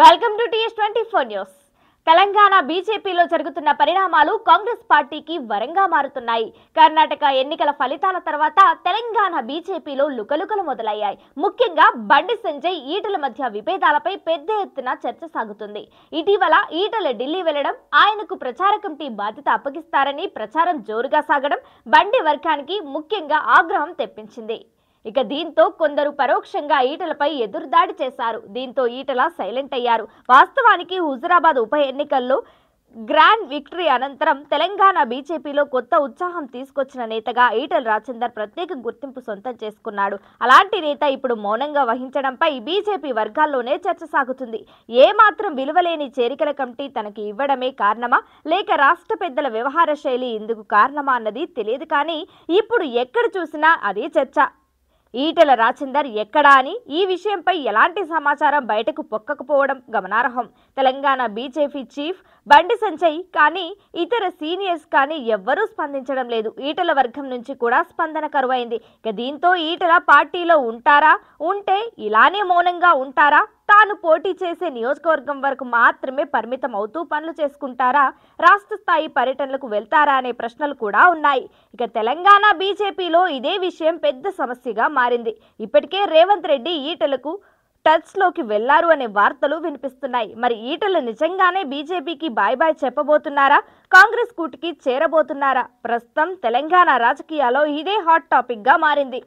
welcome to TS twenty four news Telangana బీజేపీలో జరుగుతున్న పరిణామాలు కాంగ్రెస్ పార్టీకి వరంగా మారుతున్నాయి కర్ణాటక ఎన్నికల ఫలితాల తర్వాత తెలంగాణ బీజేపీలో లుకలుకలు మొదలయ్యాయి ముఖ్యంగా బండి సంజయ్ ఈటల మధ్య విభేదాలపై పెద్ద ఎత్తున చర్చ సాగుతుంది ఇటీవల ఈటల ఢిల్లీ వెళ్లడం ఆయనకు ప్రచార కమిటీ బాధ్యత అప్పగిస్తారని ప్రచారం జోరుగా సాగడం బండి వర్గానికి ముఖ్యంగా ఆగ్రహం తెప్పించింది ఇక దీంతో కొందరు పరోక్షంగా ఈటలపై ఎదురుదాడి చేశారు దీంతో ఈటల సైలెంట్ అయ్యారు వాస్తవానికి హుజరాబాద్ ఉప ఎన్నికల్లో గ్రాండ్ విక్టరీ అనంతరం తెలంగాణ బీజేపీలో కొత్త ఉత్సాహం తీసుకొచ్చిన నేతగా ఈటల రాజేందర్ ప్రత్యేక గుర్తింపు సొంతం చేసుకున్నాడు అలాంటి నేత ఇప్పుడు మౌనంగా వహించడంపై బీజేపీ వర్గాల్లోనే చర్చ సాగుతుంది ఏమాత్రం విలువలేని చేరికల కమిటీ తనకి ఇవ్వడమే కారణమా లేక రాష్ట్ర పెద్దల వ్యవహార శైలి ఇందుకు కారణమా అన్నది తెలియదు కానీ ఇప్పుడు ఎక్కడ చూసినా అదే చర్చ ఈటెల రాజేందర్ ఎక్కడా అని ఈ విషయంపై ఎలాంటి సమాచారం బయటకు పొక్కకపోవడం గమనార్హం తెలంగాణ బీజేపీ చీఫ్ బండి సంజయ్ కానీ ఇతర సీనియర్స్ కానీ ఎవ్వరూ స్పందించడం లేదు ఈటల వర్గం నుంచి కూడా స్పందన కరువైంది ఇక దీంతో ఈటల పార్టీలో ఉంటారా ఉంటే ఇలానే మౌనంగా ఉంటారా తాను పోటీ చేసే నియోజకవర్గం వరకు మాత్రమే పరిమితం అవుతూ పనులు చేసుకుంటారా రాష్ట్ర స్థాయి పర్యటనలకు వెళ్తారా అనే ప్రశ్నలు కూడా ఉన్నాయి ఇక తెలంగాణ బీజేపీలో ఇదే విషయం పెద్ద సమస్యగా మారింది ఇప్పటికే రేవంత్ రెడ్డి ఈటలకు టచ్లోకి వెళ్లారు అనే వార్తలు వినిపిస్తున్నాయి మరి ఈటలు నిజంగానే బీజేపీకి బాయ్ బాయ్ చెప్పబోతున్నారా కాంగ్రెస్ కూటికి చేరబోతున్నారా ప్రస్తుతం తెలంగాణ రాజకీయాల్లో ఇదే హాట్ టాపిక్గా మారింది